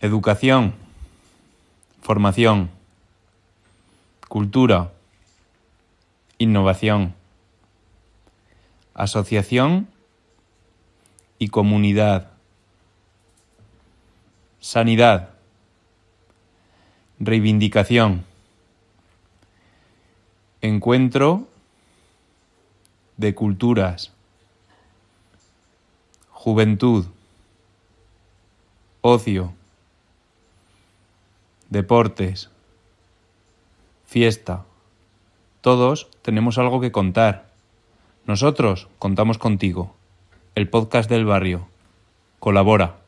Educación, formación, cultura, innovación, asociación y comunidad, sanidad, reivindicación, encuentro de culturas, juventud, ocio deportes, fiesta. Todos tenemos algo que contar. Nosotros contamos contigo. El podcast del barrio. Colabora.